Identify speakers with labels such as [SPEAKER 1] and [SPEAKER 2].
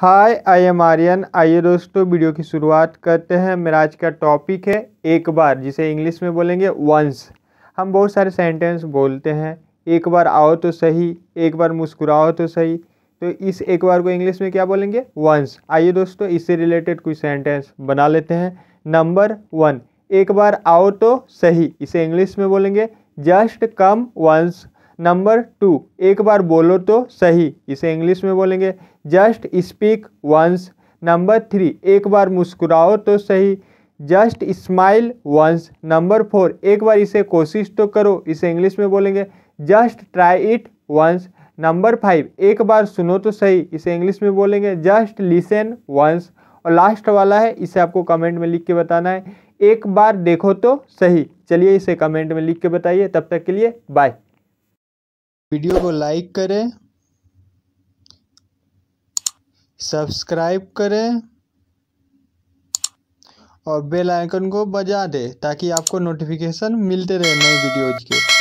[SPEAKER 1] hi I am Aryan आइए दोस्तों video की शुरुआत करते हैं मेरा आज का टॉपिक है एक बार जिसे इंग्लिश में बोलेंगे वंस हम बहुत सारे सेंटेंस बोलते हैं एक बार आओ तो सही एक बार मुस्कुराओ तो सही तो इस एक बार को इंग्लिश में क्या बोलेंगे वंस आइए दोस्तों इससे रिलेटेड कुछ सेंटेंस बना लेते हैं नंबर वन एक बार आओ तो सही इसे इंग्लिश में बोलेंगे just come once number two एक बार बोलो तो सही इसे इंग्लिश में बोलेंगे just speak once number three एक बार मुस्कुराओ तो सही just smile once number four एक बार इसे कोशिश तो करो इसे इंग्लिश में बोलेंगे just try it once number five एक बार सुनो तो सही इसे इंग्लिश में बोलेंगे जस्ट लिसन वंस और लास्ट वाला है इसे आपको कमेंट में लिख के बताना है एक बार देखो तो सही चलिए इसे कमेंट में लिख के बताइए तब तक के लिए बाय वीडियो को लाइक करें सब्सक्राइब करें और बेल आइकन को बजा दें ताकि आपको नोटिफिकेशन मिलते रहे नई वीडियोज के